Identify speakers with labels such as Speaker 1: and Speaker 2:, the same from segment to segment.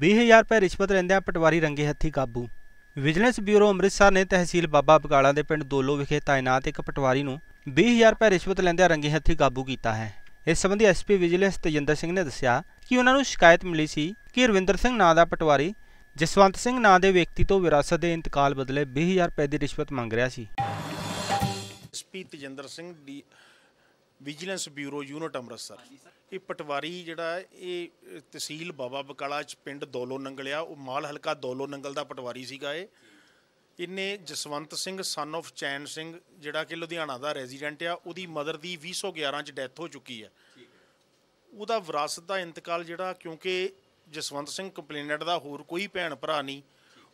Speaker 1: 20000 ਰੁਪਏ ਰਿਸ਼ਵਤ ਲੈਂਦਿਆਂ ਪਟਵਾਰੀ ਰੰਗੇ ਹੱਥੀ ਕਾਬੂ ਵਿਜੀਲੈਂਸ ਬਿਊਰੋ ਅੰਮ੍ਰਿਤਸਰ ਨੇ ਤਹਿਸੀਲ ਬਾਬਾ ਬਕਾਲਾ ਦੇ ਪਿੰਡ ਦੋਲੋ ਵਿਖੇ ਤਾਇਨਾਤ ਇੱਕ ਪਟਵਾਰੀ ਨੂੰ 20000 ਰੁਪਏ ਰਿਸ਼ਵਤ ਲੈਂਦਿਆਂ ਰੰਗੇ ਹੱਥੀ ਕਾਬੂ ਕੀਤਾ ਹੈ ਇਸ ਸੰਬੰਧੀ ਐਸਪੀ ਵਿਜੀਲੈਂਸ ਤਜਿੰਦਰ ਸਿੰਘ ਨੇ ਦੱਸਿਆ ਕਿ ਉਹਨਾਂ ਨੂੰ ਸ਼ਿਕਾਇਤ ਮਿਲੀ ਸੀ ਕਿ ਰਵਿੰਦਰ ਸਿੰਘ ਨਾਂ ਦਾ ਪਟਵਾਰੀ ਜਸਵੰਤ ਸਿੰਘ ਨਾਂ ਦੇ ਵਿਅਕਤੀ ਤੋਂ ਵਿਰਾਸਤ ਦੇ ਇੰਤਕਾਲ ਬਦਲੇ 20000 ਰੁਪਏ ਦੀ ਰਿਸ਼ਵਤ ਮੰਗ ਰਿਹਾ ਸੀ
Speaker 2: ਐਸਪੀ ਤਜਿੰਦਰ ਸਿੰਘ ਦੀ ਵਿਜੀਲੈਂਸ ਬਿਊਰੋ ਯੂਨਿਟ ਅੰਮ੍ਰਿਤਸਰ ਇਹ ਪਟਵਾਰੀ ਜਿਹੜਾ ਇਹ ਤਹਿਸੀਲ ਬਾਬਾ ਬਕਾਲਾ ਚ ਪਿੰਡ ਦੋਲੋ ਨੰਗਲਿਆ ਉਹ ਮਾਲ ਹਲਕਾ ਦੋਲੋ ਨੰਗਲ ਦਾ ਪਟਵਾਰੀ ਸੀਗਾ ਇਹ ਇਹਨੇ ਜਸਵੰਤ ਸਿੰਘ ਸਨ of ਚੈਨ ਸਿੰਘ ਜਿਹੜਾ ਕਿ ਲੁਧਿਆਣਾ ਦਾ ਰੈਜ਼ੀਡੈਂਟ ਆ ਉਹਦੀ ਮਦਰ ਦੀ 2011 ਚ ਡੈਥ ਹੋ ਚੁੱਕੀ ਹੈ ਉਹਦਾ ਵਿਰਾਸਤ ਦਾ ਇੰਤਕਾਲ ਜਿਹੜਾ ਕਿਉਂਕਿ ਜਸਵੰਤ ਸਿੰਘ ਕੰਪਲੇਨੈਂਟ ਦਾ ਹੋਰ ਕੋਈ ਭੈਣ ਭਰਾ ਨਹੀਂ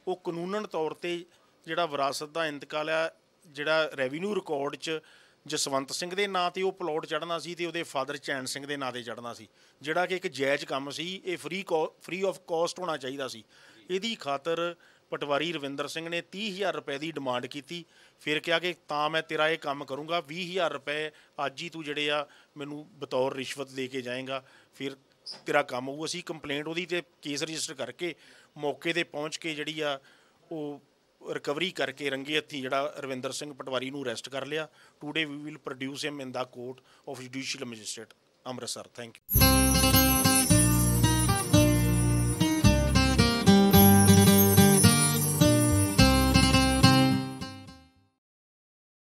Speaker 2: ਉਹ ਕਾਨੂੰਨਨ ਤੌਰ ਤੇ ਜਿਹੜਾ ਵਿਰਾਸਤ ਦਾ ਇੰਤਕਾਲ ਆ ਜਿਹੜਾ ਰੈਵਨਿਊ ਰਿਕਾਰਡ 'ਚ ਜਸਵੰਤ ਸਿੰਘ ਦੇ ਨਾਂ ਤੇ ਉਹ ਪਲਾਟ ਚੜਨਾ ਸੀ ਤੇ ਉਹਦੇ ਫਾਦਰ ਚੈਨ ਸਿੰਘ ਦੇ ਨਾਂ ਤੇ ਚੜਨਾ ਸੀ ਜਿਹੜਾ ਕਿ ਇੱਕ ਜਾਇਜ਼ ਕੰਮ ਸੀ ਇਹ ਫ੍ਰੀ ਫ੍ਰੀ ਆਫ ਕਾਸਟ ਹੋਣਾ ਚਾਹੀਦਾ ਸੀ ਇਹਦੀ ਖਾਤਰ ਪਟਵਾਰੀ ਰਵਿੰਦਰ ਸਿੰਘ ਨੇ 30000 ਰੁਪਏ ਦੀ ਡਿਮਾਂਡ ਕੀਤੀ ਫਿਰ ਕਿਹਾ ਕਿ ਤਾਂ ਮੈਂ ਤੇਰਾ ਇਹ ਕੰਮ ਕਰੂੰਗਾ 20000 ਰੁਪਏ ਅੱਜ ਹੀ ਤੂੰ ਜਿਹੜੇ ਆ ਮੈਨੂੰ ਬਤੌਰ ਰਿਸ਼ਵਤ ਦੇ ਕੇ ਜਾਏਗਾ ਫਿਰ ਤੇਰਾ ਕੰਮ ਹੋਊ ਅਸੀਂ ਕੰਪਲੇਂਟ ਉਹਦੀ ਤੇ ਕੇਸ ਰਜਿਸਟਰ ਕਰਕੇ ਮੌਕੇ ਤੇ ਪਹੁੰਚ ਕੇ ਜਿਹੜੀ ਆ ਉਹ ਰਿਕਵਰੀ ਕਰਕੇ ਰੰਗੇ ਹੱਥੀ ਜਿਹੜਾ ਰਵਿੰਦਰ ਸਿੰਘ ਪਟਵਾਰੀ ਨੂੰ ਅਰੈਸਟ ਕਰ ਲਿਆ today we will produce him in the court of judicial magistrate Amritsar thank you